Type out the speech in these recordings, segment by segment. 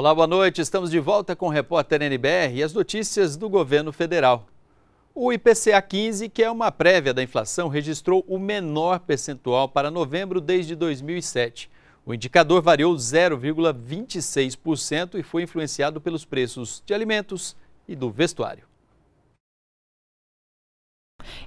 Olá, boa noite. Estamos de volta com o repórter NBR e as notícias do governo federal. O IPCA 15, que é uma prévia da inflação, registrou o menor percentual para novembro desde 2007. O indicador variou 0,26% e foi influenciado pelos preços de alimentos e do vestuário.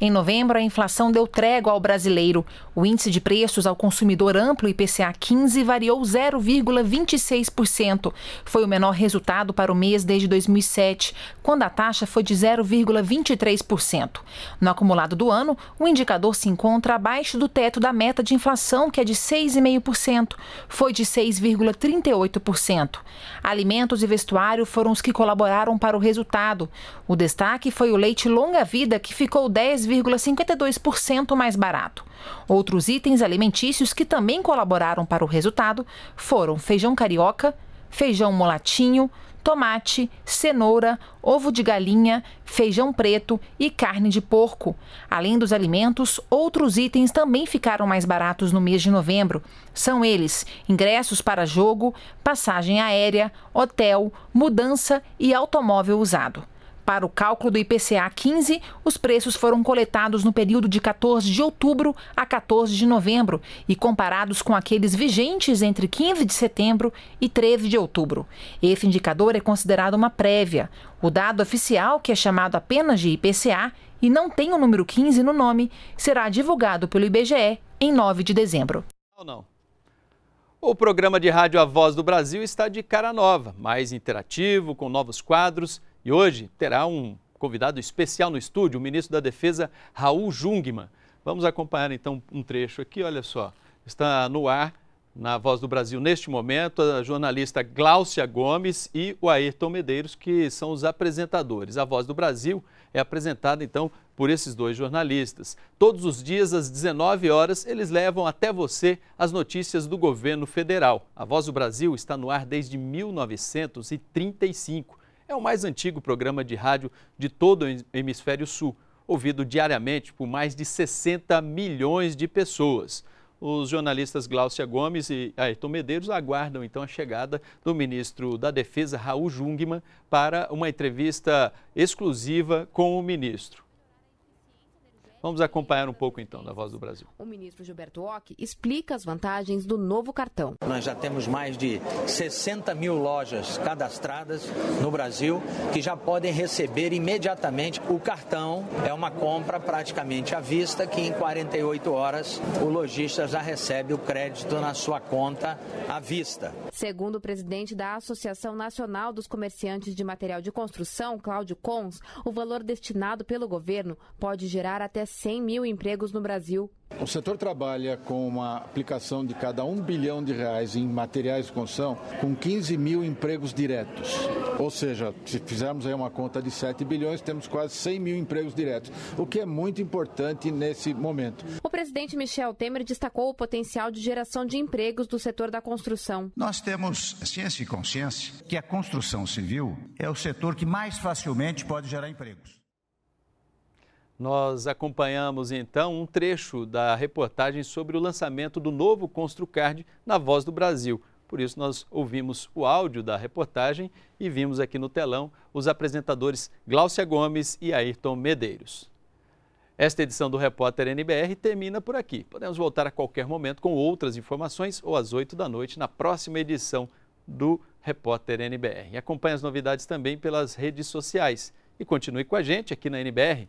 Em novembro, a inflação deu trégua ao brasileiro. O índice de preços ao consumidor amplo IPCA 15 variou 0,26%. Foi o menor resultado para o mês desde 2007, quando a taxa foi de 0,23%. No acumulado do ano, o indicador se encontra abaixo do teto da meta de inflação, que é de 6,5%. Foi de 6,38%. Alimentos e vestuário foram os que colaboraram para o resultado. O destaque foi o leite longa-vida, que ficou 10 3,52% mais barato. Outros itens alimentícios que também colaboraram para o resultado foram feijão carioca, feijão molatinho, tomate, cenoura, ovo de galinha, feijão preto e carne de porco. Além dos alimentos, outros itens também ficaram mais baratos no mês de novembro. São eles: ingressos para jogo, passagem aérea, hotel, mudança e automóvel usado. Para o cálculo do IPCA 15, os preços foram coletados no período de 14 de outubro a 14 de novembro e comparados com aqueles vigentes entre 15 de setembro e 13 de outubro. Esse indicador é considerado uma prévia. O dado oficial, que é chamado apenas de IPCA e não tem o número 15 no nome, será divulgado pelo IBGE em 9 de dezembro. Ou não. O programa de rádio A Voz do Brasil está de cara nova, mais interativo, com novos quadros e hoje terá um convidado especial no estúdio, o ministro da Defesa, Raul Jungmann. Vamos acompanhar então um trecho aqui, olha só. Está no ar, na Voz do Brasil, neste momento, a jornalista Gláucia Gomes e o Ayrton Medeiros, que são os apresentadores. A Voz do Brasil é apresentada então por esses dois jornalistas. Todos os dias, às 19 horas, eles levam até você as notícias do governo federal. A Voz do Brasil está no ar desde 1935 é o mais antigo programa de rádio de todo o hemisfério sul, ouvido diariamente por mais de 60 milhões de pessoas. Os jornalistas Gláucia Gomes e Ayrton Medeiros aguardam então a chegada do ministro da Defesa, Raul Jungmann, para uma entrevista exclusiva com o ministro. Vamos acompanhar um pouco então da Voz do Brasil. O ministro Gilberto Ock explica as vantagens do novo cartão. Nós já temos mais de 60 mil lojas cadastradas no Brasil que já podem receber imediatamente o cartão. É uma compra praticamente à vista que em 48 horas o lojista já recebe o crédito na sua conta à vista. Segundo o presidente da Associação Nacional dos Comerciantes de Material de Construção, Cláudio Cons, o valor destinado pelo governo pode gerar até 100 mil empregos no Brasil. O setor trabalha com uma aplicação de cada um bilhão de reais em materiais de construção, com 15 mil empregos diretos. Ou seja, se fizermos aí uma conta de 7 bilhões, temos quase 100 mil empregos diretos, o que é muito importante nesse momento. O presidente Michel Temer destacou o potencial de geração de empregos do setor da construção. Nós temos ciência e consciência que a construção civil é o setor que mais facilmente pode gerar empregos. Nós acompanhamos então um trecho da reportagem sobre o lançamento do novo ConstruCard na Voz do Brasil. Por isso, nós ouvimos o áudio da reportagem e vimos aqui no telão os apresentadores Gláucia Gomes e Ayrton Medeiros. Esta edição do Repórter NBR termina por aqui. Podemos voltar a qualquer momento com outras informações ou às 8 da noite na próxima edição do Repórter NBR. Acompanhe as novidades também pelas redes sociais e continue com a gente aqui na NBR